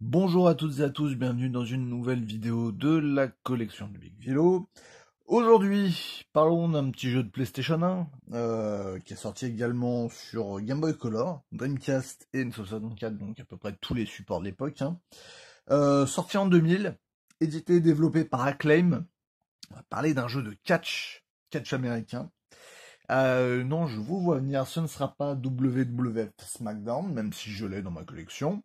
Bonjour à toutes et à tous, bienvenue dans une nouvelle vidéo de la collection de Big Vélo. Aujourd'hui, parlons d'un petit jeu de PlayStation 1 euh, qui est sorti également sur Game Boy Color, Dreamcast et N64, donc à peu près tous les supports de l'époque. Hein. Euh, sorti en 2000, édité et développé par Acclaim. On va parler d'un jeu de catch, catch américain. Euh, non, je vous vois venir, ce ne sera pas WWF SmackDown, même si je l'ai dans ma collection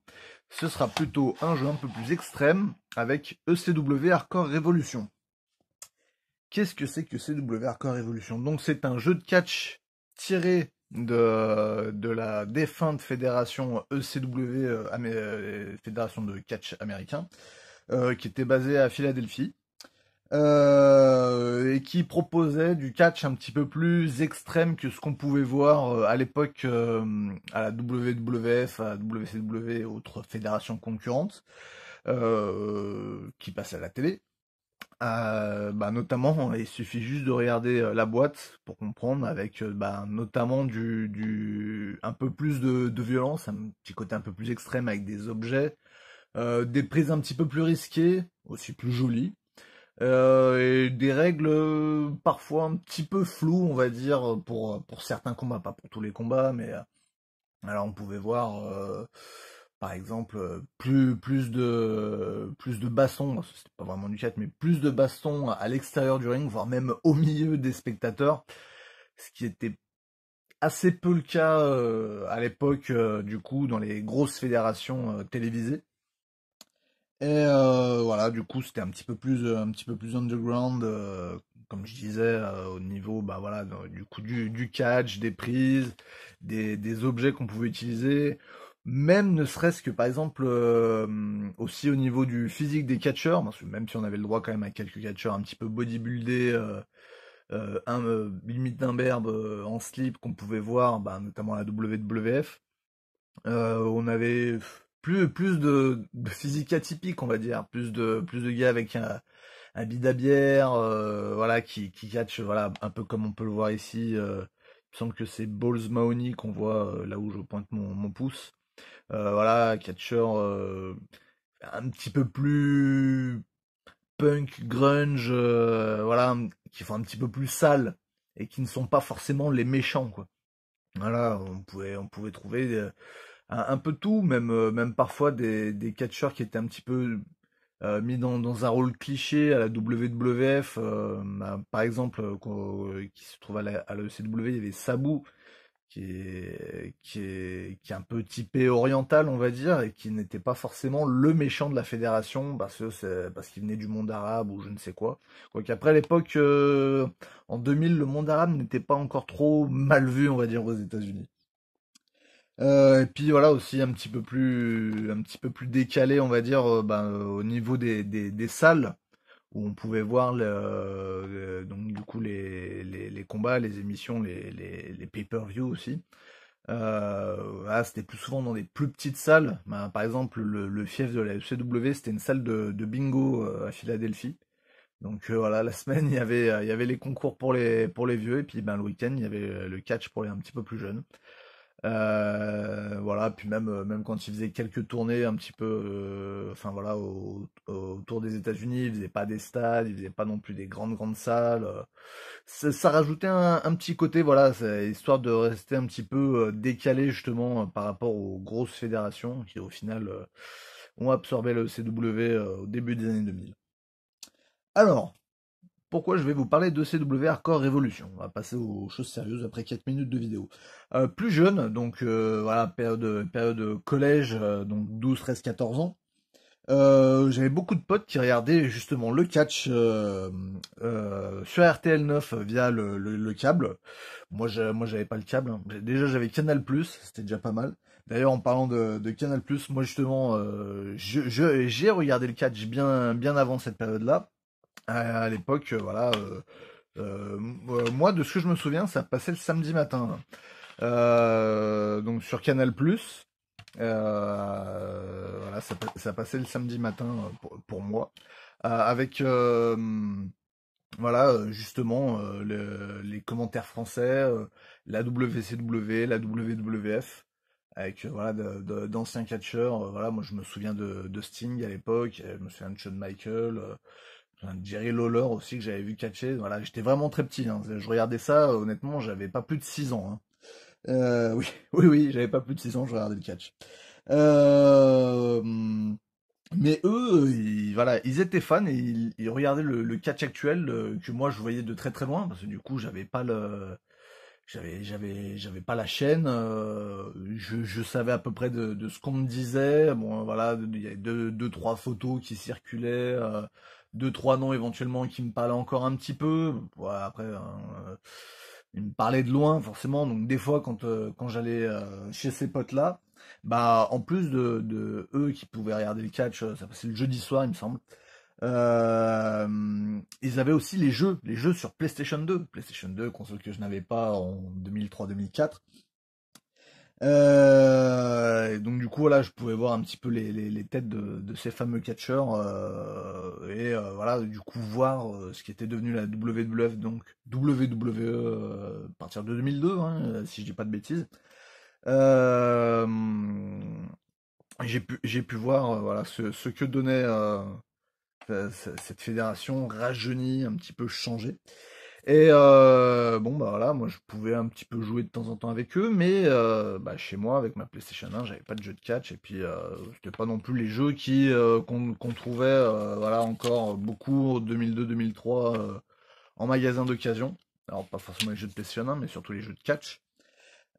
ce sera plutôt un jeu un peu plus extrême avec ECW Hardcore Revolution. Qu'est-ce que c'est que e CW Hardcore Revolution Donc c'est un jeu de catch tiré de, de la défunte fédération ECW, euh, euh, Fédération de catch américain, euh, qui était basée à Philadelphie. Euh, et qui proposait du catch un petit peu plus extrême que ce qu'on pouvait voir euh, à l'époque euh, à la WWF, à WCW et autres fédérations concurrentes qui passaient à la télé. bah notamment, il suffit juste de regarder la boîte pour comprendre, avec bah, notamment du, du, un peu plus de, de, violence, un petit côté un peu plus extrême avec des objets, des prises un petit peu plus risquées, aussi plus jolies, euh, et des règles euh, parfois un petit peu floues, on va dire, pour, pour certains combats, pas pour tous les combats, mais euh, alors on pouvait voir par exemple plus plus de plus de bastons, c'était pas vraiment du chat, mais plus de bastons à l'extérieur du ring, voire même au milieu des spectateurs, ce qui était assez peu le cas à l'époque du coup dans les grosses fédérations télévisées. Et euh, voilà, du coup, c'était un petit peu plus, euh, un petit peu plus underground, euh, comme je disais, euh, au niveau, bah voilà, du coup du, du catch, des prises, des, des objets qu'on pouvait utiliser. Même ne serait-ce que par exemple aussi au niveau du physique des catcheurs, même si on avait le droit quand même à quelques catcheurs un petit peu bodybuildés, un, limite d'un en slip qu'on pouvait voir, bah, notamment la WWF, on avait plus plus de, physique atypique on va dire plus de plus de gars avec un, un bidabière euh, voilà qui qui catch voilà un peu comme on peut le voir ici euh, il me semble que c'est Balls Mahoney qu'on voit euh, là où je pointe mon, mon pouce voilà catcheur un petit peu plus punk grunge voilà qui font un petit peu plus sale et qui ne sont pas forcément les méchants quoi voilà on pouvait on pouvait trouver un, peu tout, même, euh, même parfois des, des catcheurs qui étaient un petit peu euh, mis dans, un rôle cliché à la WWF. Euh, bah, par exemple, qui se trouve à la, e il y avait Sabu, qui est, qui, est, qui est un peu typé oriental, on va dire, et qui n'était pas forcément le méchant de la fédération, parce que parce qu'il venait du monde arabe ou je ne sais quoi. Quoique après l'époque, en 2000, le monde arabe n'était pas encore trop mal vu, on va dire, aux États-Unis. Euh, et puis voilà aussi un petit peu plus un petit peu plus décalé on va dire euh, ben, euh, au niveau des, des, des, salles où on pouvait voir donc du coup les, les, les, combats les émissions les, les, les pay-per-view aussi voilà, c'était plus souvent dans des plus petites salles ben, par exemple le, le, fief de la UCW c'était une salle de, de bingo à Philadelphie donc voilà la semaine il y avait il y avait les concours pour les pour les vieux et puis ben le week-end il y avait le catch pour les un petit peu plus jeunes euh, voilà, puis même euh, même quand il faisait quelques tournées un petit peu, euh, enfin voilà, au, autour des États-Unis, il faisait pas des stades, il faisait pas non plus des grandes grandes salles. Ça, rajoutait un, petit côté, voilà, histoire de rester un petit peu décalé justement par rapport aux grosses fédérations qui au final ont absorbé le CW au début des années 2000. Alors, pourquoi je vais vous parler de CWR Core Révolution. On va passer aux choses sérieuses après 4 minutes de vidéo. Euh, plus jeune, donc euh, voilà, période, période collège, euh, donc 12, 13, 14 ans. J'avais beaucoup de potes qui regardaient justement le catch sur RTL 9 via le, câble. Moi, je, moi, j'avais pas le câble. Hein. Déjà, j'avais Canal+, c'était déjà pas mal. D'ailleurs, en parlant de, Canal Canal+, moi justement, j'ai je, regardé le catch bien, bien avant cette période-là à l'époque, euh, voilà. Euh, euh, moi, de ce que je me souviens, ça passait le samedi matin. donc sur Canal Plus. voilà, ça, ça, passait le samedi matin pour, moi. avec voilà, justement, les commentaires français, la WCW, la WWF, avec voilà, d'anciens catcheurs. voilà, moi je me souviens de, de Sting à l'époque, je me souviens de Shawn Michael Jerry Lawler aussi que j'avais vu catcher. Voilà, j'étais vraiment très petit. Hein. Je regardais ça, honnêtement, j'avais pas plus de 6 ans. Hein. Euh, oui, oui, oui, j'avais pas plus de 6 ans, je regardais le catch. Euh, mais eux, ils, voilà, ils étaient fans et ils, regardaient le, catch actuel euh, que moi je voyais de très très loin parce que du coup j'avais pas le, j'avais j'avais j'avais pas la chaîne. Je, savais à peu près de, ce qu'on me disait. Bon, voilà, il y avait deux deux trois photos qui circulaient deux trois noms éventuellement qui me parlaient encore un petit peu. après, euh, ils me parlaient de loin forcément. Donc des fois, quand euh, quand j'allais euh, chez ces potes là, bah en plus de, de, eux qui pouvaient regarder le catch, ça passait le jeudi soir, il me semble. ils avaient aussi les jeux, les jeux sur PlayStation 2, PlayStation 2, console que je n'avais pas en 2003-2004. Euh, donc du coup, voilà, je pouvais voir un petit peu les, les, les têtes de, de, ces fameux catcheurs euh, et euh, voilà, du coup voir euh, ce qui était devenu la WWF, donc WWE à partir de 2002, hein, si je dis pas de bêtises. j'ai pu j'ai pu voir voilà ce, ce, que donnait cette fédération rajeunie, un petit peu changée. Et euh, bon, bah voilà, moi je pouvais un petit peu jouer de temps en temps avec eux, mais euh, bah, chez moi, avec ma PlayStation 1, j'avais pas de jeux de catch, et puis euh, c'était pas non plus les jeux qui euh, qu'on trouvait voilà, encore beaucoup 2002-2003 en magasin d'occasion. Alors, pas forcément les jeux de PlayStation 1, mais surtout les jeux de catch.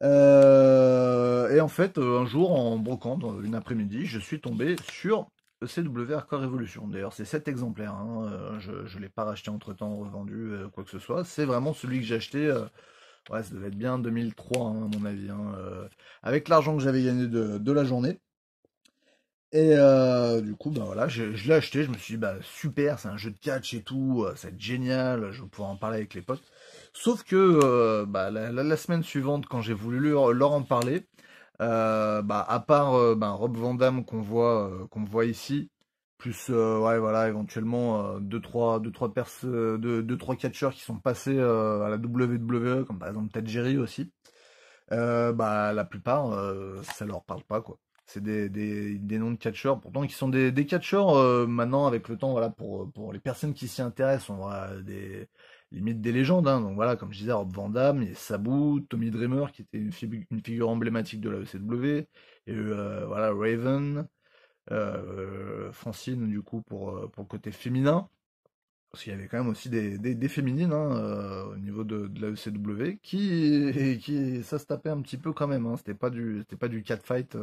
et en fait, un jour, en brocante, une après-midi, je suis tombé sur E CW Hardcore Evolution. D'ailleurs, c'est cet exemplaire, hein. euh, Je, ne l'ai pas racheté entre temps, revendu, euh, quoi que ce soit. C'est vraiment celui que j'ai acheté. Euh, ouais, ça devait être bien 2003, hein, à mon avis. Hein. avec l'argent que j'avais gagné de, la journée. Et du coup, bah voilà, je, l'ai acheté. Je me suis dit, bah, super, c'est un jeu de catch et tout. Ça va être génial. Je vais pouvoir en parler avec les potes. Sauf que bah, la, semaine suivante, quand j'ai voulu leur en parler, euh, bah, à part euh, bah, Rob Van Damme qu'on voit, euh, qu'on voit ici, plus ouais, voilà, éventuellement 2-3 deux, trois, deux, trois, trois catcheurs qui sont passés à la WWE, comme par exemple Ted Jerry aussi, bah, la plupart, ça leur parle pas. quoi. C'est des, des, des, noms de catcheurs, pourtant qui sont des, des catcheurs maintenant avec le temps, voilà, pour, pour les personnes qui s'y intéressent, on voit des Limite des légendes. Hein. Donc voilà, comme je disais, Rob Van Damme, et Sabu, Tommy Dreamer, qui était une, figure emblématique de la ECW, et euh, voilà, Raven, euh, Francine, du coup, pour, euh, pour côté féminin. Parce qu'il y avait quand même aussi des, des, féminines hein, au niveau de, de, la ECW qui, qui ça se tapait un petit peu quand même. Hein. C'était pas du c'était pas du catfight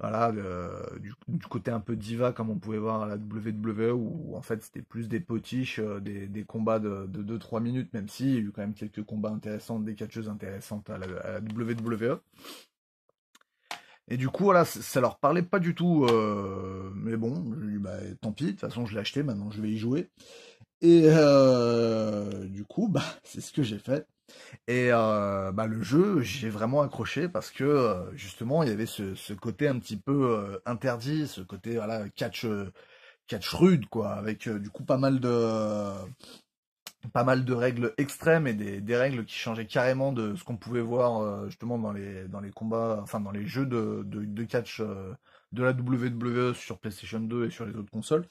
voilà, euh, du, côté un peu diva comme on pouvait voir à la WWE où, en fait c'était plus des potiches, euh, des, combats de, 2-3 minutes, même si il y a eu quand même quelques combats intéressants, des catcheuses intéressantes à la, WWE. Et du coup, voilà, ça leur parlait pas du tout, euh, mais bon, bah, tant pis, de toute façon je l'ai acheté, maintenant je vais y jouer. Et du coup, bah, c'est ce que j'ai fait. Et euh, bah, le jeu, j'ai vraiment accroché parce que euh, justement, il y avait ce, côté un petit peu euh, interdit, ce côté voilà catch catch rude quoi, avec du coup pas mal de pas mal de règles extrêmes et des, règles qui changeaient carrément de ce qu'on pouvait voir justement dans les dans les combats, enfin dans les jeux de catch de la WWE sur PlayStation 2 et sur les autres consoles.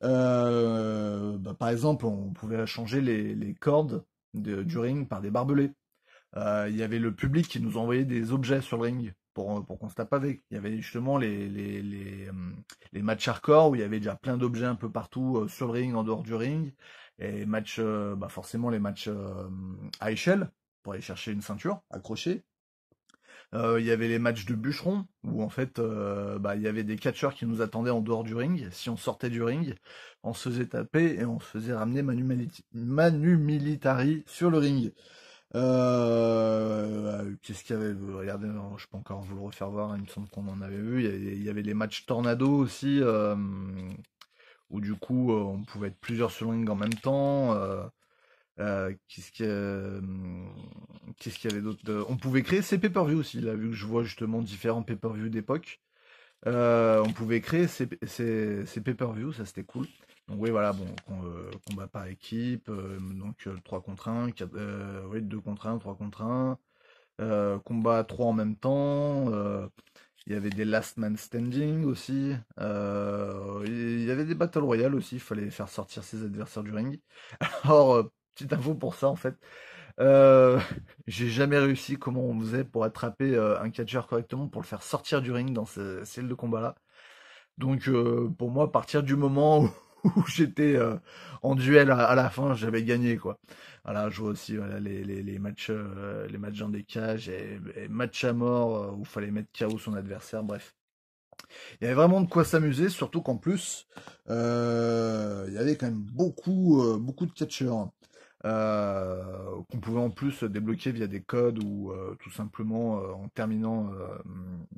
Bah, par exemple, on pouvait changer les cordes du ring par des barbelés. Euh, il y avait le public qui nous envoyait des objets sur le ring pour, pour qu'on se tape avec. Il y avait justement les, les, les, euh, matchs hardcore où il y avait déjà plein d'objets un peu partout euh, sur le ring, en dehors du ring. Et matchs, bah, forcément les matchs à échelle pour aller chercher une ceinture accrochée. Euh, il y avait les matchs de bûcheron où en fait, euh, bah, il y avait des catcheurs qui nous attendaient en dehors du ring. Si on sortait du ring, on se faisait taper et on se faisait ramener Manu, Militari, sur le ring. Euh, qu'est-ce qu'il y avait Regardez, je peux encore vous le refaire voir. Il me semble qu'on en avait vu. Il y avait, les matchs tornado aussi, où du coup on pouvait être plusieurs sur le ring en même temps. Euh, euh, qu'est-ce qu'il y, ce y, avait d'autre On pouvait créer ces pay-per-view aussi, là, vu que je vois justement différents pay-per-view d'époque. Euh, on pouvait créer ces pay-per-view, ça c'était cool. Donc oui, voilà, bon, combat par équipe, donc 3 contre 1, oui, 2 contre 1, 3 contre 1, combat à 3 en même temps, il y avait des last man standing aussi. il y avait des battle royale aussi. Il fallait faire sortir ses adversaires du ring. Alors, petite info pour ça en fait. Euh, j'ai jamais réussi comment on faisait pour attraper euh, un catcher correctement pour le faire sortir du ring dans ce celle de combat là. Donc euh, pour moi, à partir du moment où, j'étais en duel à, la fin, j'avais gagné quoi. Voilà, je vois aussi les, les, les, matchs les matchs dans des cages et, match à mort où fallait mettre KO son adversaire, bref. Il y avait vraiment de quoi s'amuser, surtout qu'en plus, il y avait quand même beaucoup, beaucoup de catcheurs. Euh, qu'on pouvait en plus débloquer via des codes ou euh, tout simplement euh, en terminant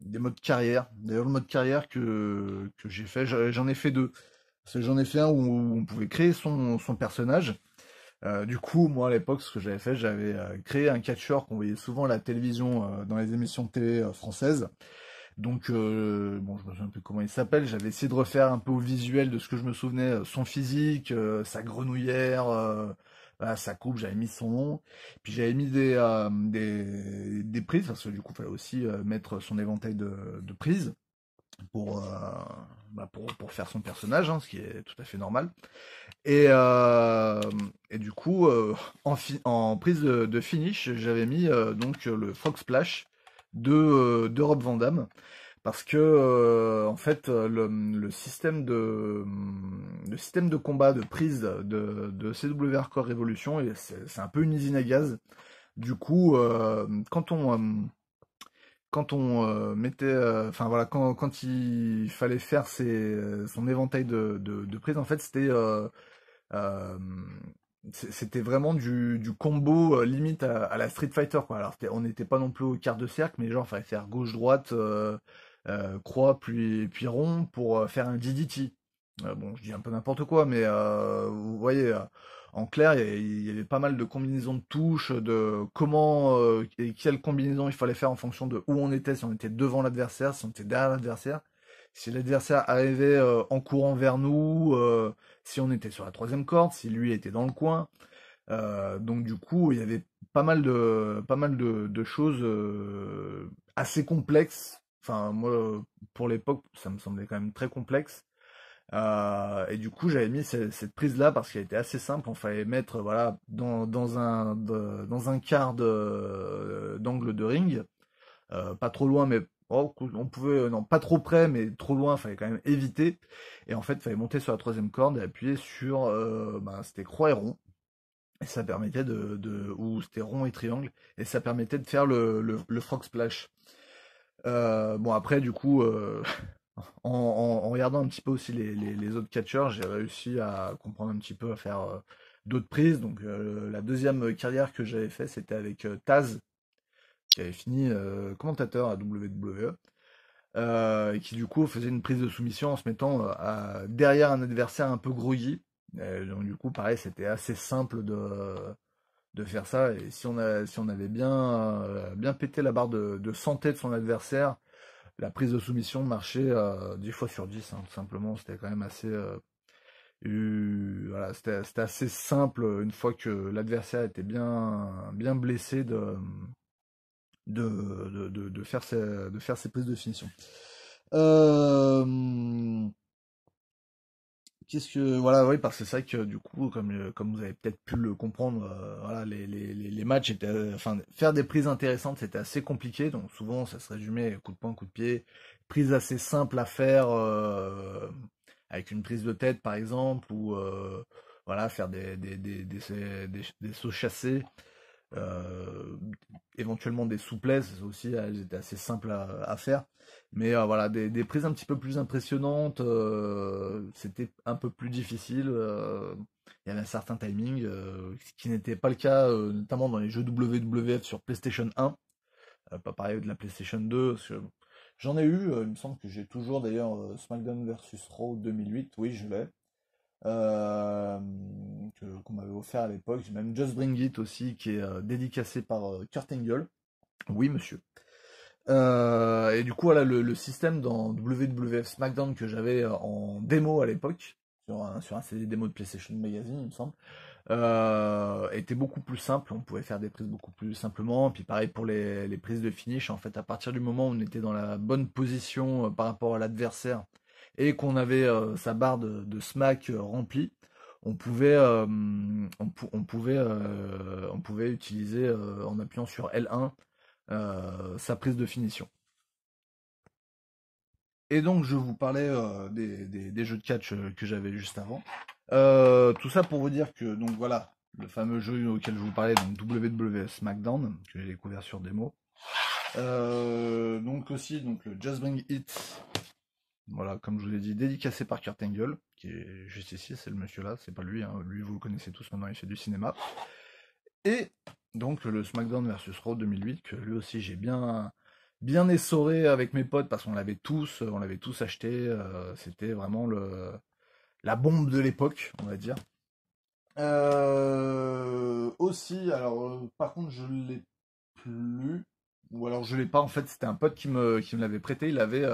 des modes carrière. D'ailleurs, le mode carrière que, que j'ai fait, j'en ai fait deux. J'en ai fait un où on pouvait créer son, son personnage. du coup, moi à l'époque, ce que j'avais fait, j'avais créé un catcheur qu'on voyait souvent à la télévision dans les émissions de télé françaises. Donc, bon, je me souviens plus comment il s'appelle. J'avais essayé de refaire un peu au visuel de ce que je me souvenais, son physique, sa grenouillère, voilà, ça coupe, j'avais mis son nom. Puis j'avais mis des, euh, des, prises, parce que du coup, il fallait aussi euh, mettre son éventail de, de prises pour, euh, bah, pour, faire son personnage, hein, ce qui est tout à fait normal. Et, et du coup, en, prise de, finish, j'avais mis donc le Frog Splash de, de Rob Van Damme parce que euh, en fait euh, le, système de le système de combat de prise de, de CW Hardcore Revolution c'est un peu une usine à gaz du coup euh, quand on quand on mettait enfin voilà quand, quand, il fallait faire son éventail de, de, prise en fait c'était c'était vraiment du, combo limite à, la Street Fighter quoi. Alors on n'était pas non plus au quart de cercle, mais genre fallait faire gauche droite, euh, croix puis, puis rond pour euh, faire un DDT. Euh, bon, je dis un peu n'importe quoi, mais vous voyez, en clair, il y, avait pas mal de combinaisons de touches, de comment et quelle combinaison il fallait faire en fonction de où on était, si on était devant l'adversaire, si on était derrière l'adversaire si l'adversaire arrivait en courant vers nous, si on était sur la troisième corde, si lui était dans le coin. donc du coup, il y avait pas mal de, pas mal de choses assez complexes Enfin, moi, pour l'époque, ça me semblait quand même très complexe. Euh, et du coup, j'avais mis cette, prise-là parce qu'elle était assez simple. On fallait mettre euh, voilà dans, un dans un quart euh, d'angle de, ring, pas trop loin, mais oh, on pouvait non pas trop près, mais trop loin, fallait quand même éviter. Et en fait, fallait monter sur la troisième corde et appuyer sur ben, c'était croix et rond. Et ça permettait de, ou c'était rond et triangle et ça permettait de faire le, le, le frog splash. Euh, bon, après, du coup, euh, en, regardant un petit peu aussi les, autres catcheurs, j'ai réussi à comprendre un petit peu, à faire euh, d'autres prises. Donc, la deuxième carrière que j'avais fait, c'était avec Taz, qui avait fini commentateur à WWE. et qui du coup faisait une prise de soumission en se mettant derrière un adversaire un peu groggy donc du coup, pareil, c'était assez simple de, de faire ça. Et si on, a, si on avait bien, euh, bien pété la barre de, santé de son adversaire, la prise de soumission marchait euh, fois sur dix hein, tout simplement. C'était quand même assez. Euh, voilà, c'était, assez simple une fois que l'adversaire était bien, bien blessé de, de, de, faire ses, de faire ses prises de finition. Euh, qu'est-ce que voilà oui parce que c'est vrai que du coup comme comme vous avez peut-être pu le comprendre euh, voilà les, les, les, matchs étaient euh, enfin faire des prises intéressantes c'était assez compliqué donc souvent ça se résumait coup de poing coup de pied prise assez simple à faire euh, avec une prise de tête par exemple ou voilà faire des des des des, sauts chassés éventuellement des souplesses aussi elles étaient assez simples à faire mais euh, voilà, des, des, prises un petit peu plus impressionnantes, euh, c'était un peu plus difficile. Euh, il y avait un certain timing, ce qui n'était pas le cas, notamment dans les jeux WWF sur PlayStation 1. pas pareil de la PlayStation 2. J'en ai eu, il me semble que j'ai toujours d'ailleurs SmackDown vs Raw 2008, oui je l'ai. qu'on m'avait offert à l'époque. J'ai même Just Bring It aussi, qui est dédicacé par Kurt Angle. Oui monsieur. Euh, et du coup, voilà, le, le, système dans WWF SmackDown que j'avais euh, en démo à l'époque, sur un, sur un CD démo de PlayStation Magazine, il me semble, euh, était beaucoup plus simple. On pouvait faire des prises beaucoup plus simplement. Puis pareil pour les, les prises de finish. En fait, à partir du moment où on était dans la bonne position euh, par rapport à l'adversaire et qu'on avait euh, sa barre de, de smack remplie, on pouvait, on, pouvait, on pouvait utiliser en appuyant sur L1 euh, sa prise de finition. Et donc je vous parlais euh, des, jeux de catch euh, que j'avais juste avant. tout ça pour vous dire que donc voilà, le fameux jeu auquel je vous parlais, donc WWE SmackDown, que j'ai découvert sur démo. donc aussi donc le Just Bring It, voilà, comme je vous l'ai dit, dédicacé par Kurt Angle, qui est juste ici, c'est le monsieur là, c'est pas lui, hein. lui vous le connaissez tous maintenant, il fait du cinéma. Et donc le SmackDown versus Raw 2008, que lui aussi j'ai bien, bien essoré avec mes potes parce qu'on l'avait tous, euh, on l'avait tous acheté. Euh, c'était vraiment le, la bombe de l'époque, on va dire. Euh, aussi, alors par contre je l'ai plus, ou alors je l'ai pas. En fait, c'était un pote qui me, qui me l'avait prêté. Il avait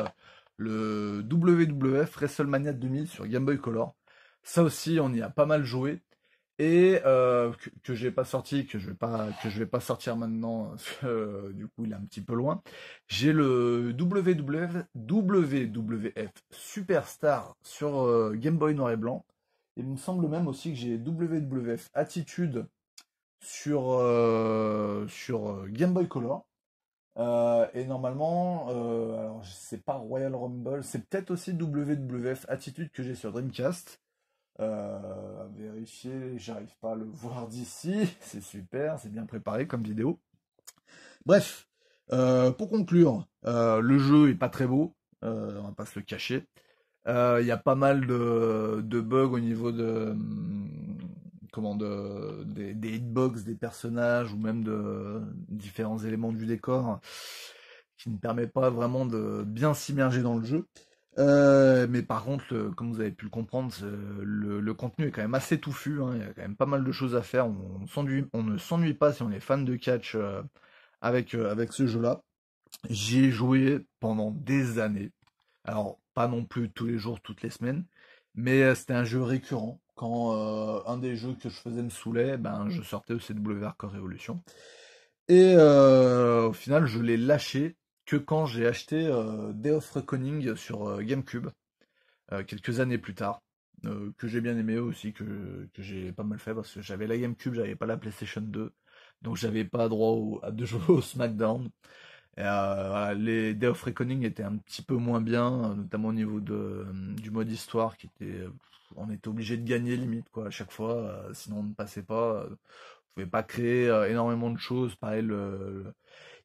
le WWF WrestleMania 2000 sur Game Boy Color. Ça aussi, on y a pas mal joué et euh, que, je n'ai pas sorti, que je vais pas, que je vais pas sortir maintenant, euh, du coup il est un petit peu loin. J'ai le WWF, WWF Superstar sur euh, Game Boy noir et blanc. Il me semble même aussi que j'ai WWF Attitude sur sur Game Boy Color. et normalement, alors c'est pas Royal Rumble, c'est peut-être aussi WWF Attitude que j'ai sur Dreamcast. Euh, vérifier, j'arrive pas à le voir d'ici. C'est super, c'est bien préparé comme vidéo. Bref, euh, pour conclure, euh, le jeu est pas très beau, on va pas se le cacher. Il y a pas mal de, bugs au niveau de hum, comment de, des, des hitbox des personnages ou même de différents éléments du décor qui ne permet pas vraiment de bien s'immerger dans le jeu. Euh, mais par contre, comme vous avez pu le comprendre, le, contenu est quand même assez touffu. Hein. Il y a quand même pas mal de choses à faire. On, ne s'ennuie pas si on est fan de catch euh, avec, euh, avec ce jeu-là. J'y ai joué pendant des années. Alors, pas non plus tous les jours, toutes les semaines, mais c'était un jeu récurrent. Quand un des jeux que je faisais me saoulait, ben, je sortais CWR Core Revolution. Et au final, je l'ai lâché que quand j'ai acheté euh, Day of Reckoning sur euh, GameCube, euh, quelques années plus tard, que j'ai bien aimé aussi, que, que j'ai pas mal fait, parce que j'avais la GameCube, j'avais pas la PlayStation 2, donc j'avais pas droit à de jouer au SmackDown. les Day of Reckoning étaient un petit peu moins bien, notamment au niveau de, du mode histoire qui était, on était obligé de gagner limite quoi à chaque fois, sinon on ne passait pas, on pouvait pas créer énormément de choses. Pareil, le,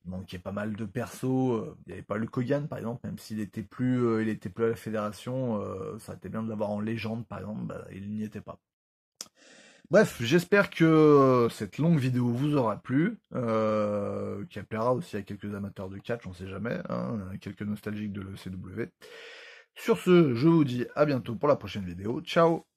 il manquait pas mal de persos. Euh, il n'y avait pas le Kogan par exemple, même s'il était plus, euh, il était plus à la fédération, euh, ça aurait été bien de l'avoir en légende par exemple, bah, il n'y était pas. Bref, j'espère que cette longue vidéo vous aura plu, qu'elle plaira aussi à quelques amateurs de catch, on sait jamais, hein, quelques nostalgiques de l'ECW. Sur ce, je vous dis à bientôt pour la prochaine vidéo. Ciao